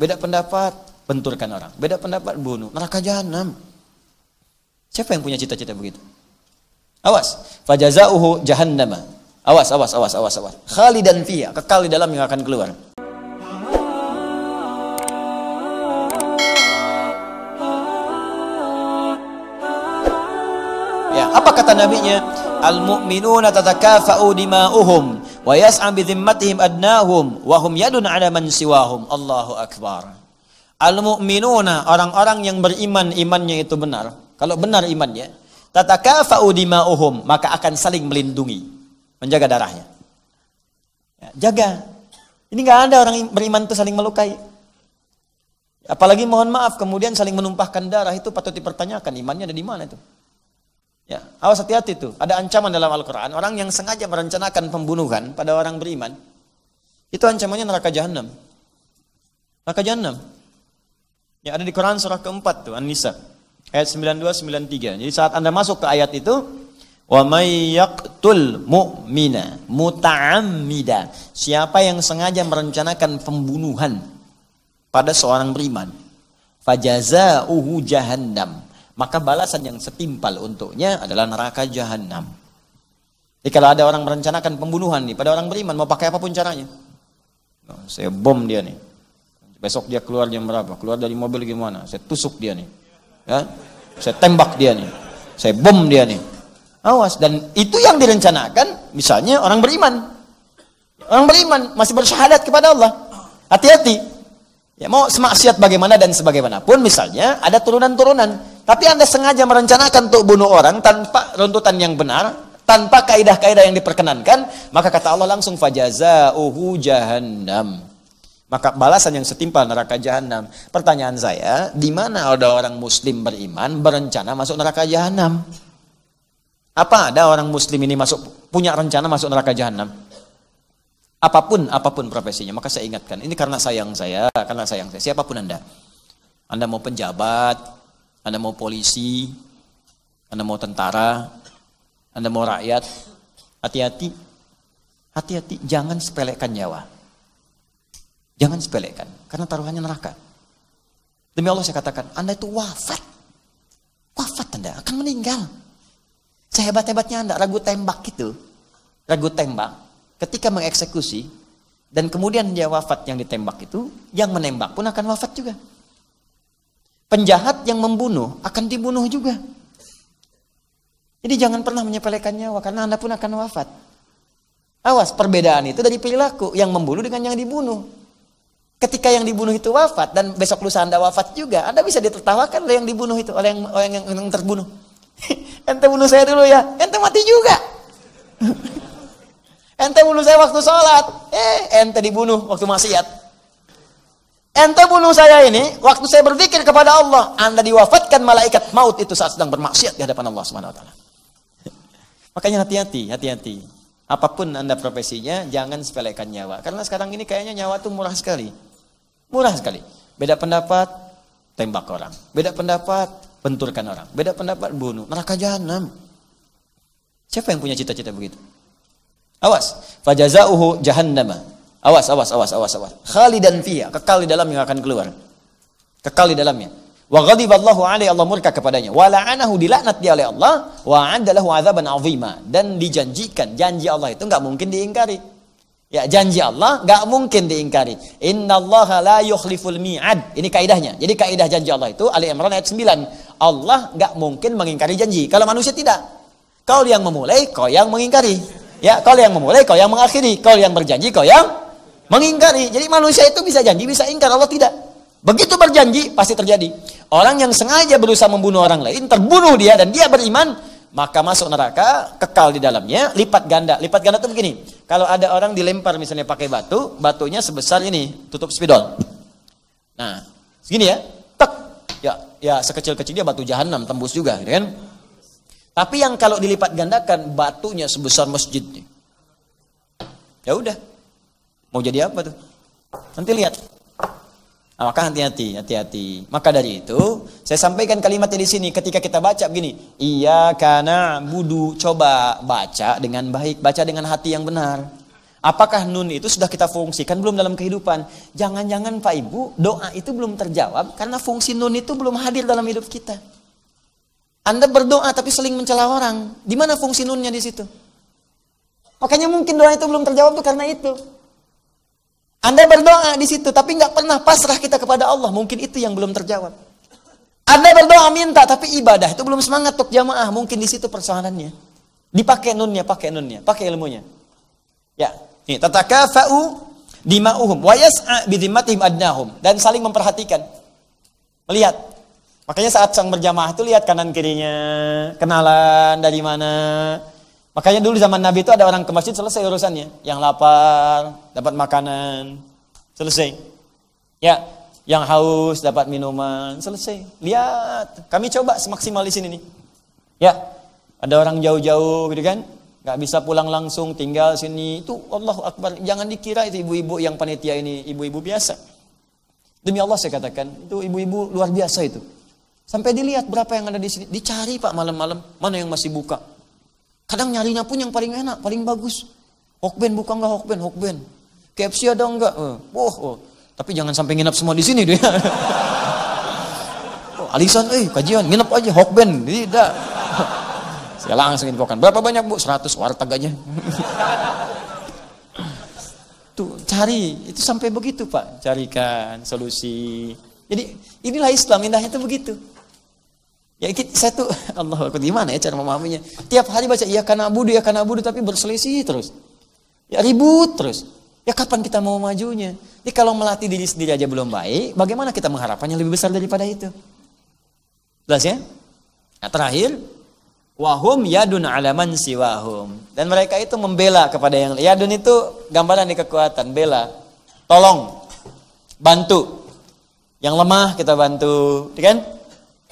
Beda pendapat, benturkan orang. Beda pendapat, bunuh. Neraka jahanam. Siapa yang punya cita-cita begitu? Awas. Fajazauhu jahannama. Awas, awas, awas, awas, awas. dan fiya. Kekal di dalam yang akan keluar. Ya, apa kata nabinya? Al-mu'minuna tatakafa'u dima'uhum wa yas'a bi dhimmatihim adnahum wa hum yadun 'ala man siwahum Allahu akbar al mu'minuna orang-orang yang beriman imannya itu benar kalau benar imannya tatakafa'u dima'uhum maka akan saling melindungi menjaga darahnya ya, jaga ini nggak ada orang beriman itu saling melukai apalagi mohon maaf kemudian saling menumpahkan darah itu patut dipertanyakan imannya ada di mana itu Ya, awas hati-hati tuh. Ada ancaman dalam Al-Quran. Orang yang sengaja merencanakan pembunuhan pada orang beriman, itu ancamannya neraka jahanam. Neraka jahanam. Ya, ada di Quran surah keempat tuh, An-Nisa. Ayat 92-93. Jadi saat Anda masuk ke ayat itu, Wa may yaqtul mu'mina muta'ammida. Siapa yang sengaja merencanakan pembunuhan pada seorang beriman, fajaza'uhu jahannam maka balasan yang setimpal untuknya adalah neraka jahanam. Jadi kalau ada orang merencanakan pembunuhan nih pada orang beriman mau pakai apapun caranya. Oh, saya bom dia nih. Besok dia keluar jam berapa? Keluar dari mobil gimana? Saya tusuk dia nih. Ya. Saya tembak dia nih. Saya bom dia nih. Awas dan itu yang direncanakan misalnya orang beriman. Orang beriman masih bersyahadat kepada Allah. Hati-hati. Ya mau semaksiat bagaimana dan sebagaimanapun misalnya ada turunan-turunan tapi Anda sengaja merencanakan untuk bunuh orang tanpa runtutan yang benar, tanpa kaidah-kaidah yang diperkenankan, maka kata Allah langsung fajazauhu jahannam. Maka balasan yang setimpal neraka jahanam. Pertanyaan saya, di mana ada orang muslim beriman berencana masuk neraka jahanam? Apa ada orang muslim ini masuk punya rencana masuk neraka jahanam? Apapun apapun profesinya, maka saya ingatkan, ini karena sayang saya, karena sayang saya siapapun Anda. Anda mau penjabat, anda mau polisi, Anda mau tentara, Anda mau rakyat, hati-hati. Hati-hati, jangan sepelekan nyawa. Jangan sepelekan, karena taruhannya neraka. Demi Allah saya katakan, Anda itu wafat. Wafat Anda, akan meninggal. Sehebat-hebatnya Anda, ragu tembak gitu. Ragu tembak, ketika mengeksekusi, dan kemudian dia wafat yang ditembak itu, yang menembak pun akan wafat juga. Penjahat yang membunuh akan dibunuh juga. Jadi jangan pernah menyepelekan nyawa karena Anda pun akan wafat. Awas, perbedaan itu dari perilaku yang membunuh dengan yang dibunuh. Ketika yang dibunuh itu wafat dan besok lusa Anda wafat juga, Anda bisa ditertawakan oleh yang dibunuh itu, oleh yang oleh yang, yang terbunuh. ente bunuh saya dulu ya, ente mati juga. ente bunuh saya waktu sholat, eh ente dibunuh waktu maksiat. Ente bunuh saya ini, waktu saya berpikir kepada Allah, Anda diwafatkan malaikat maut itu saat sedang bermaksiat di hadapan Allah SWT Makanya hati-hati, hati-hati. Apapun Anda profesinya, jangan sepelekan nyawa. Karena sekarang ini kayaknya nyawa itu murah sekali. Murah sekali. Beda pendapat, tembak orang. Beda pendapat, benturkan orang. Beda pendapat, bunuh. Neraka jahanam. Siapa yang punya cita-cita begitu? Awas, fajazauhu jahannama Awas, awas, awas, awas, awas. Khalidan fiha, kekal di yang akan keluar. Kekal di dalamnya. Wa ghadiballahu alaihi Allah murka kepadanya. Wa la'anahu dilaknat dia oleh Allah. Wa adalahu azaban azima. Dan dijanjikan, janji Allah itu enggak mungkin diingkari. Ya, janji Allah enggak mungkin diingkari. Inna la yukhliful mi'ad. Ini kaedahnya Jadi kaedah janji Allah itu Ali Imran ayat 9. Allah enggak mungkin mengingkari janji. Kalau manusia tidak. Kau yang memulai, kau yang mengingkari. Ya, kau yang memulai, kau yang mengakhiri. Kau yang berjanji, kau yang Mengingkari. Jadi manusia itu bisa janji, bisa ingkar. Allah tidak. Begitu berjanji, pasti terjadi. Orang yang sengaja berusaha membunuh orang lain, terbunuh dia dan dia beriman, maka masuk neraka, kekal di dalamnya, lipat ganda. Lipat ganda itu begini. Kalau ada orang dilempar misalnya pakai batu, batunya sebesar ini, tutup spidol. Nah, segini ya. Tek. Ya, ya sekecil-kecil dia batu jahanam tembus juga, gitu kan? Tapi yang kalau dilipat gandakan batunya sebesar masjid Ya udah, Mau jadi apa tuh? Nanti lihat. Nah, maka hati-hati, hati-hati. Maka dari itu, saya sampaikan kalimatnya di sini ketika kita baca begini, iya karena budu coba baca dengan baik, baca dengan hati yang benar. Apakah nun itu sudah kita fungsikan belum dalam kehidupan? Jangan-jangan Pak Ibu, doa itu belum terjawab karena fungsi nun itu belum hadir dalam hidup kita. Anda berdoa tapi seling mencela orang. Di mana fungsi nunnya di situ? Makanya mungkin doa itu belum terjawab tuh karena itu. Anda berdoa di situ, tapi nggak pernah pasrah kita kepada Allah. Mungkin itu yang belum terjawab. Anda berdoa minta, tapi ibadah itu belum semangat untuk jamaah. Mungkin di situ persoalannya. Dipakai nunnya, pakai nunnya, pakai ilmunya. Ya, ini tataka fa'u dima'uhum wa yas'a bidhimmatihim adnahum dan saling memperhatikan. Melihat. Makanya saat sang berjamaah itu lihat kanan kirinya, kenalan dari mana, Makanya dulu zaman Nabi itu ada orang ke masjid selesai urusannya. Yang lapar dapat makanan, selesai. Ya, yang haus dapat minuman, selesai. Lihat, kami coba semaksimal di sini nih. Ya, ada orang jauh-jauh gitu kan, nggak bisa pulang langsung, tinggal sini. Itu Allah Akbar. Jangan dikira itu ibu-ibu yang panitia ini ibu-ibu biasa. Demi Allah saya katakan, itu ibu-ibu luar biasa itu. Sampai dilihat berapa yang ada di sini, dicari Pak malam-malam, mana yang masih buka, Kadang nyarinya pun yang paling enak, paling bagus. Hokben buka nggak Hokben, Hokben. KFC ada nggak? Eh, oh, oh. Tapi jangan sampai nginap semua di sini dia. oh, alisan, eh kajian, nginap aja Hokben. Tidak. Saya langsung infokan. Berapa banyak bu? 100 warteg aja. Tuh, cari. Itu sampai begitu pak. Carikan solusi. Jadi inilah Islam, indahnya itu begitu. Ya kita satu Allah aku gimana ya cara memahaminya? Tiap hari baca ya karena budu ya karena budu tapi berselisih terus. Ya ribut terus. Ya kapan kita mau majunya? Jadi kalau melatih diri sendiri aja belum baik, bagaimana kita mengharapkan lebih besar daripada itu? Jelas ya? Nah, terakhir wahum yadun alaman siwahum dan mereka itu membela kepada yang yadun itu gambaran di kekuatan bela tolong bantu yang lemah kita bantu, ya kan?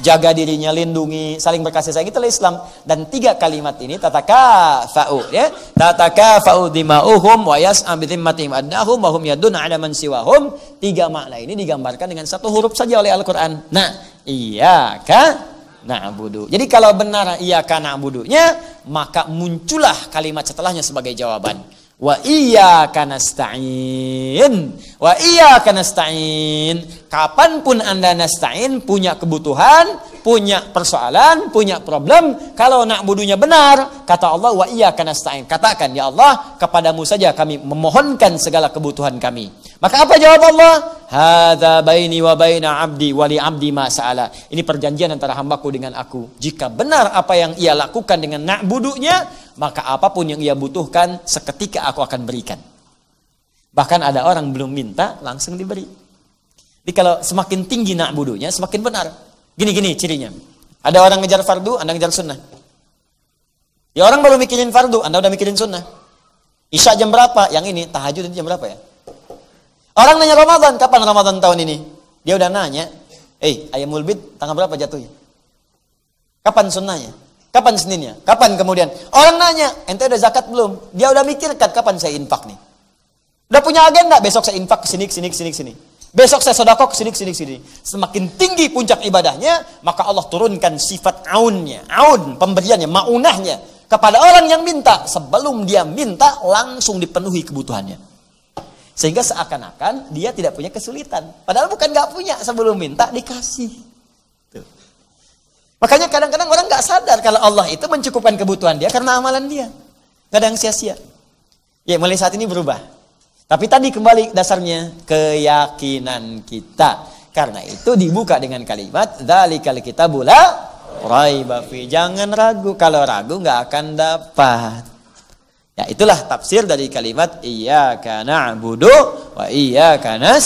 jaga dirinya, lindungi, saling berkasih sayang. Itulah Islam. Dan tiga kalimat ini tataka fa'u ya. Tataka fa'u dima'uhum wa yas'am bi dhimmatihim adnahum wa hum yadun 'ala man siwahum. Tiga makna ini digambarkan dengan satu huruf saja oleh Al-Qur'an. Nah, iya ka na'budu. Jadi kalau benar iya nah na'budunya, maka muncullah kalimat setelahnya sebagai jawaban. Wa iya kanastain Wa iya kanastain Kapanpun Anda nasta'in punya kebutuhan, punya persoalan, punya problem, kalau nak budunya benar, kata Allah wa iya kanastain Katakan ya Allah, kepadamu saja kami memohonkan segala kebutuhan kami. Maka apa jawab Allah? Hadza baini wa baina abdi wali abdi ma sa'ala. Ini perjanjian antara hambaku dengan aku. Jika benar apa yang ia lakukan dengan nak budunya, maka apapun yang ia butuhkan seketika aku akan berikan. Bahkan ada orang belum minta langsung diberi. Jadi kalau semakin tinggi nak budunya semakin benar. Gini-gini cirinya. Ada orang ngejar fardu, Anda ngejar sunnah. Ya orang baru mikirin fardu, Anda udah mikirin sunnah. Isya jam berapa? Yang ini, tahajud itu jam berapa ya? Orang nanya Ramadan, kapan Ramadan tahun ini? Dia udah nanya, eh, ayam mulbid tanggal berapa jatuhnya? Kapan sunnahnya? Kapan Seninnya? Kapan kemudian? Orang nanya, ente udah zakat belum? Dia udah mikirkan kapan saya infak nih. Udah punya agenda, besok saya infak ke sini, ke sini, ke sini, ke sini. Besok saya sodako ke sini, ke sini, ke sini. Semakin tinggi puncak ibadahnya, maka Allah turunkan sifat aunnya, aun, pemberiannya, maunahnya kepada orang yang minta sebelum dia minta langsung dipenuhi kebutuhannya. Sehingga seakan-akan dia tidak punya kesulitan. Padahal bukan nggak punya sebelum minta dikasih. Makanya kadang-kadang orang nggak sadar kalau Allah itu mencukupkan kebutuhan dia karena amalan dia. Kadang sia-sia. Ya mulai saat ini berubah. Tapi tadi kembali dasarnya keyakinan kita. Karena itu dibuka dengan kalimat kali kita bula Rai Bafi, Jangan ragu, kalau ragu nggak akan dapat. Ya itulah tafsir dari kalimat iya karena na'budu wah iya karena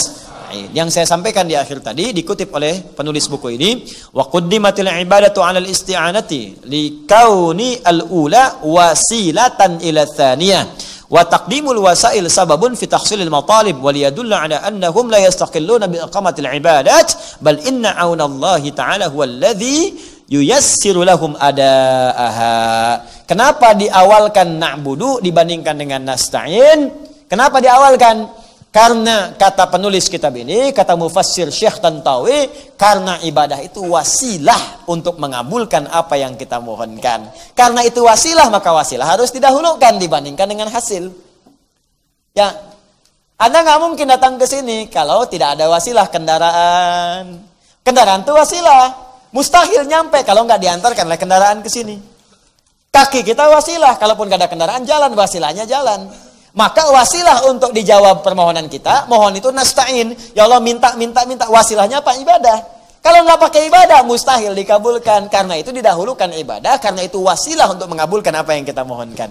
syar'i. Yang saya sampaikan di akhir tadi dikutip oleh penulis buku ini, wa quddimatil ibadatu 'alal isti'anati li kauni al-ula wasilatan ila tsaniyah. Wa taqdimul wasail sababun fi tahsilil matalib wa liyadullu 'ala annahum la yastaqilluna bi iqamatil ibadat bal inna Allah ta'ala huwal ladzi yuyassiru lahum adaaha. Kenapa diawalkan na'budu dibandingkan dengan nasta'in? Kenapa diawalkan? Karena kata penulis kitab ini, kata mufassir Syekh Tantawi, karena ibadah itu wasilah untuk mengabulkan apa yang kita mohonkan. Karena itu wasilah, maka wasilah harus didahulukan dibandingkan dengan hasil. Ya, Anda nggak mungkin datang ke sini kalau tidak ada wasilah kendaraan. Kendaraan itu wasilah. Mustahil nyampe kalau nggak diantarkan oleh kendaraan ke sini. Kaki kita wasilah, kalaupun gak ada kendaraan jalan, wasilahnya jalan. Maka wasilah untuk dijawab permohonan kita, mohon itu nasta'in. Ya Allah minta, minta, minta. Wasilahnya apa? Ibadah. Kalau nggak pakai ibadah, mustahil dikabulkan. Karena itu didahulukan ibadah, karena itu wasilah untuk mengabulkan apa yang kita mohonkan.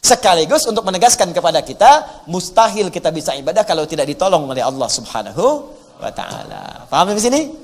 Sekaligus untuk menegaskan kepada kita, mustahil kita bisa ibadah kalau tidak ditolong oleh Allah subhanahu wa ta'ala. Paham di sini?